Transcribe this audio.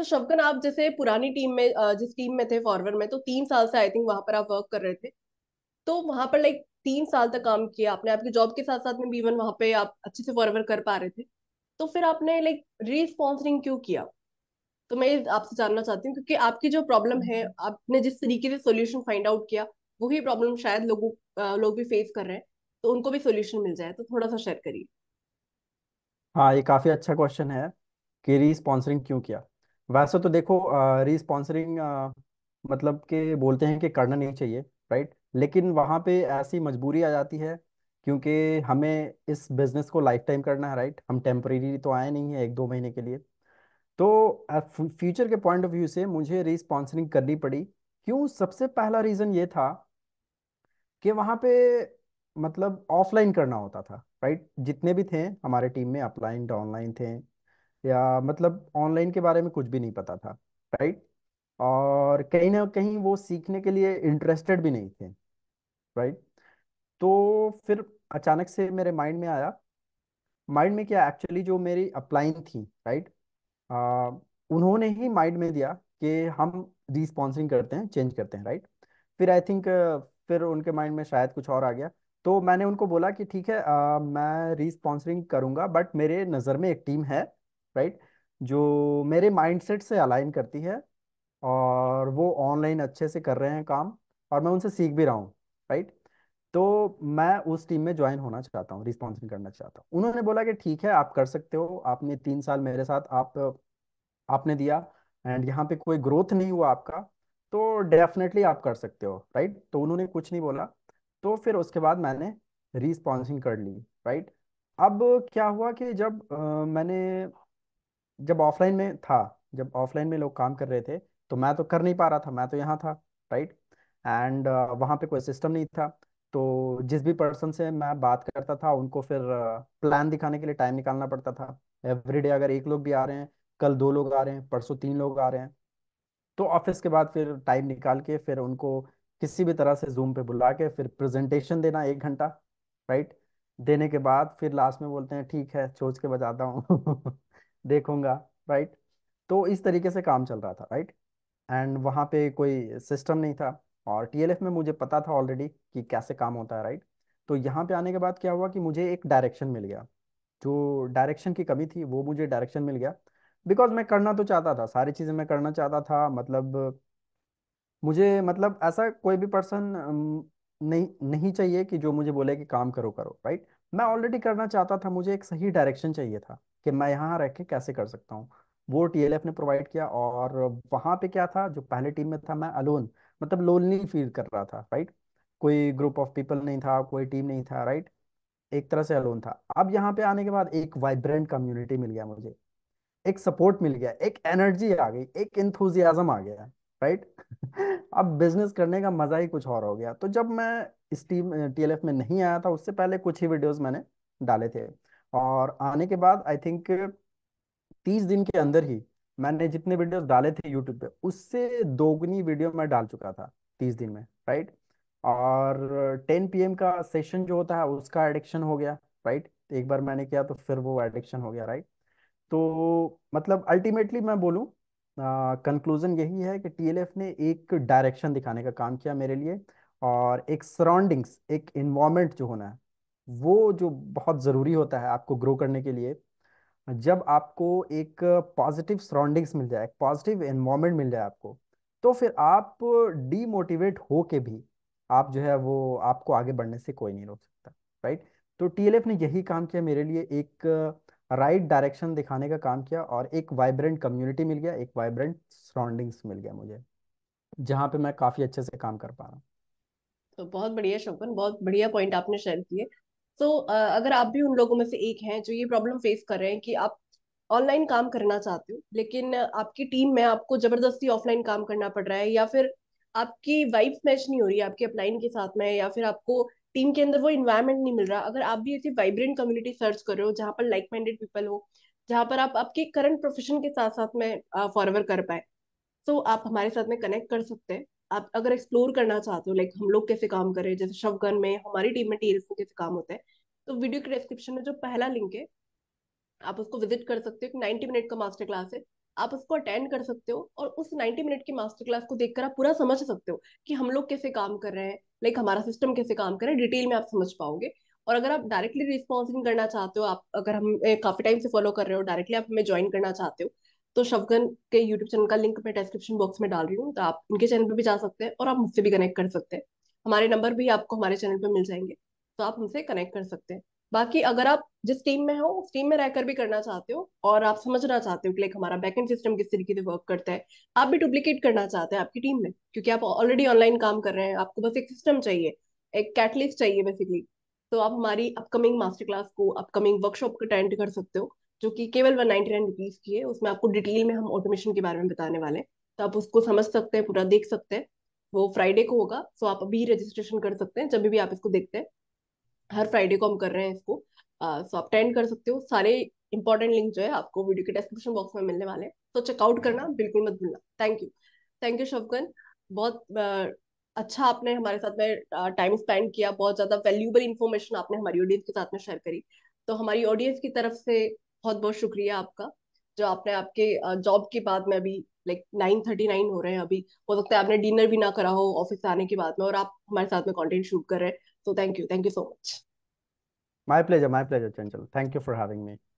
तो शबकन आप जैसे पुरानी टीम में जिस टीम में थे फॉरवर्ड में तो तीन साल से आई थिंक वहां पर आप वर्क कर रहे थे तो वहां पर लाइक तीन साल तक काम किया आपने आपकी जॉब के साथ साथ में बीवन वहां पे आप अच्छे से फॉरवर्ड कर पा रहे थे तो फिर आपने लाइक रीस्पॉन्सरिंग क्यों किया तो मैं आपसे जानना चाहती हूँ क्योंकि आपकी जो प्रॉब्लम है आपने जिस तरीके से सोल्यूशन फाइंड आउट किया वही प्रॉब्लम शायद लोगों लोग भी फेस कर रहे हैं तो उनको भी सोल्यूशन मिल जाए तो थोड़ा सा शेयर करिए हाँ ये काफ़ी अच्छा क्वेश्चन है कि री स्पॉन्सरिंग क्यों किया वैसे तो देखो रिस्पॉन्सरिंग मतलब के बोलते हैं कि करना नहीं चाहिए राइट लेकिन वहाँ पे ऐसी मजबूरी आ जाती है क्योंकि हमें इस बिजनेस को लाइफ टाइम करना है राइट हम टेम्परेरी तो आए नहीं है एक दो महीने के लिए तो फ्यूचर के पॉइंट ऑफ व्यू से मुझे रिस्पॉन्सरिंग करनी पड़ी क्यों सबसे पहला रीज़न ये था कि वहाँ पे मतलब ऑफलाइन करना होता था राइट जितने भी थे हमारे टीम में अपलाइन ऑनलाइन थे या मतलब ऑनलाइन के बारे में कुछ भी नहीं पता था राइट और कहीं ना कहीं वो सीखने के लिए इंटरेस्टेड भी नहीं थे राइट तो फिर अचानक से मेरे माइंड में आया माइंड में क्या एक्चुअली जो मेरी अपलाइन थी राइट उन्होंने ही माइंड में दिया कि हम रिस्पॉन्सरिंग करते हैं चेंज करते हैं राइट फिर आई थिंक फिर उनके माइंड में शायद कुछ और आ गया तो मैंने उनको बोला कि ठीक है आ, मैं रिस्पॉन्सरिंग करूंगा बट मेरे नज़र में एक टीम है राइट जो मेरे माइंडसेट से अलाइन करती है और वो ऑनलाइन अच्छे से कर रहे हैं काम और मैं उनसे सीख भी रहा हूँ राइट तो मैं उस टीम में ज्वाइन होना चाहता हूँ रिस्पॉन्सिंग करना चाहता हूँ उन्होंने बोला कि ठीक है आप कर सकते हो आपने तीन साल मेरे साथ आप आपने दिया एंड यहाँ पे कोई ग्रोथ नहीं हुआ आपका तो डेफिनेटली आप कर सकते हो राइट तो उन्होंने कुछ नहीं बोला तो फिर उसके बाद मैंने रिस्पॉन्सिंग कर ली राइट अब क्या हुआ कि जब आ, मैंने जब ऑफलाइन में था जब ऑफलाइन में लोग काम कर रहे थे तो मैं तो कर नहीं पा रहा था मैं तो यहाँ था राइट एंड uh, वहाँ पे कोई सिस्टम नहीं था तो जिस भी पर्सन से मैं बात करता था उनको फिर प्लान uh, दिखाने के लिए टाइम निकालना पड़ता था एवरीडे अगर एक लोग भी आ रहे हैं कल दो लोग आ रहे हैं परसों तीन लोग आ रहे हैं तो ऑफिस के बाद फिर टाइम निकाल के फिर उनको किसी भी तरह से जूम पे बुला के फिर प्रेजेंटेशन देना एक घंटा राइट देने के बाद फिर लास्ट में बोलते हैं ठीक है सोच के बजाता हूँ देखूंगा राइट तो इस तरीके से काम चल रहा था राइट एंड वहां पे कोई सिस्टम नहीं था और टीएलएफ में मुझे पता था ऑलरेडी कि कैसे काम होता है राइट तो यहाँ पे आने के बाद क्या हुआ कि मुझे एक डायरेक्शन मिल गया जो डायरेक्शन की कमी थी वो मुझे डायरेक्शन मिल गया बिकॉज मैं करना तो चाहता था सारी चीज़ें मैं करना चाहता था मतलब मुझे मतलब ऐसा कोई भी पर्सन नहीं नहीं चाहिए कि जो मुझे बोले कि काम करो करो राइट मैं ऑलरेडी करना चाहता था मुझे एक सही डायरेक्शन चाहिए था कि मैं यहाँ रह के कैसे कर सकता हूँ वो टीएलएफ ने प्रोवाइड किया और वहां पे क्या था जो पहले टीम में था मैं अलोन मतलब लोनली फील कर रहा था राइट कोई ग्रुप ऑफ पीपल नहीं था कोई टीम नहीं था राइट एक तरह से अलोन था अब यहाँ पे आने के बाद एक वाइब्रेंट कम्युनिटी मिल गया मुझे एक सपोर्ट मिल गया एक एनर्जी आ गई एक इंथुजियाजम आ गया राइट अब बिजनेस करने का मजा ही कुछ और हो गया तो जब मैं स्टीम टीम टीएलएफ में नहीं आया था उससे पहले कुछ ही वीडियोस मैंने डाले थे और आने के बाद आई थिंक तीस दिन के अंदर ही मैंने जितने वीडियोस डाले थे यूट्यूब पे उससे दोगुनी वीडियो मैं डाल चुका था तीस दिन में राइट और टेन पी का सेशन जो होता है उसका एडिक्शन हो गया राइट एक बार मैंने किया तो फिर वो एडिक्शन हो गया राइट तो मतलब अल्टीमेटली मैं बोलूँ कंक्लूजन यही है कि टीएलएफ ने एक डायरेक्शन दिखाने का काम किया मेरे लिए और एक सराउंडिंग्स एक इन्वामेंट जो होना है वो जो बहुत ज़रूरी होता है आपको ग्रो करने के लिए जब आपको एक पॉजिटिव सराउंडिंग्स मिल जाए पॉजिटिव इन्वामेंट मिल जाए आपको तो फिर आप डीमोटिवेट हो के भी आप जो है वो आपको आगे बढ़ने से कोई नहीं रोक सकता राइट तो टी ने यही काम किया मेरे लिए एक राइट डायरेक्शन दिखाने का काम किया और एक वाइब्रेंट कम्युनिटी मिल गया एक वाइब्रेंट सराउंडिंग्स मिल गया मुझे जहाँ पे मैं काफ़ी अच्छे से काम कर पा रहा हूँ तो बहुत बढ़िया शोकन बहुत बढ़िया पॉइंट आपने शेयर किए तो अगर आप भी उन लोगों में से एक हैं जो ये प्रॉब्लम फेस कर रहे हैं कि आप ऑनलाइन काम करना चाहते हो लेकिन आपकी टीम में आपको जबरदस्ती ऑफलाइन काम करना पड़ रहा है या फिर आपकी वाइफ मैच नहीं हो रही है आपके अपलाइन के साथ में या फिर आपको टीम के अंदर वो इन्वायरमेंट नहीं मिल रहा अगर आप भी ऐसी वाइब्रेंट कम्युनिटी सर्च कर रहे हो जहाँ पर लाइक माइंडेड पीपल हो जहाँ पर आप आपके करंट प्रोफेशन के साथ साथ में फॉरवर्ड कर पाए तो आप हमारे साथ में कनेक्ट कर सकते हैं आप अगर एक्सप्लोर करना चाहते हो लाइक हम लोग कैसे काम कर रहे हैं जैसे शवगन में हमारी टीम में टीएल्स में कैसे काम होता है तो वीडियो के डिस्क्रिप्शन में जो पहला लिंक है आप उसको विजिट कर सकते हो नाइन्टी मिनट का मास्टर क्लास है आप उसको अटेंड कर सकते हो और उस नाइन्टी मिनट की मास्टर क्लास को देखकर आप पूरा समझ सकते हो कि हम लोग कैसे काम कर रहे हैं लाइक हमारा सिस्टम कैसे काम कर रहे हैं डिटेल में आप समझ पाओगे और अगर आप डायरेक्टली रिस्पॉन्स नहीं करना चाहते हो आप अगर हम काफी टाइम से फॉलो कर रहे हो डायरेक्टली आप हमें ज्वाइन करना चाहते हो तो शवगन के यूट्यूब चैनल का लिंक मैं डिस्क्रिप्शन बॉक्स में डाल रही हूँ तो आप उनके चैनल पर भी जा सकते हैं और आप मुझसे भी कनेक्ट कर सकते हैं हमारे नंबर भी आपको हमारे चैनल पर मिल जाएंगे तो आप हमसे कनेक्ट कर सकते हैं बाकी अगर आप जिस टीम में हो उस टीम में रहकर भी करना चाहते हो और आप समझना चाहते हो कि लाइक हमारा बैकएंड सिस्टम किस तरीके से वर्क करता है आप भी डुप्लीकेट करना चाहते हैं आपकी टीम में क्योंकि आप ऑलरेडी ऑनलाइन काम कर रहे हैं आपको बस एक सिस्टम चाहिए एक कैटलिस्ट चाहिए बेसिकली तो आप हमारी अपकमिंग मास्टर क्लास को अपकमिंग वर्कशॉप को अटेंड कर सकते हो जो कि केवल वन नाइनटी नाइन रुपीज़ की है उसमें आपको डिटेल में हम ऑटोमेशन के बारे में बताने वाले हैं तो आप उसको समझ सकते हैं पूरा देख सकते हैं वो फ्राइडे को होगा सो आप अभी रजिस्ट्रेशन कर सकते हैं जब भी आप इसको देखते हैं हर फ्राइडे को हम कर रहे हैं इसको सो आप अटेंड कर सकते हो सारे इंपॉर्टेंट लिंक जो है आपको वीडियो के डिस्क्रिप्शन बॉक्स में मिलने वाले हैं तो चेकआउट करना बिल्कुल मत भूलना thank you thank you Shavgan बहुत अच्छा आपने हमारे साथ में टाइम स्पेंड किया बहुत ज़्यादा वैल्यूबल इन्फॉर्मेशन आपने हमारी ऑडियंस के साथ में शेयर करी तो हमारी ऑडियंस की तरफ से बहुत बहुत शुक्रिया आपका जो आपने आपके जॉब के बाद में अभी लाइक नाइन थर्टी नाइन हो रहे हैं अभी हो सकता है आपने डिनर भी ना करा हो ऑफिस आने के बाद में और आप हमारे साथ में कंटेंट शूट कर रहे हैं तो thank you thank you so much my pleasure my pleasure Chanchal thank you for having me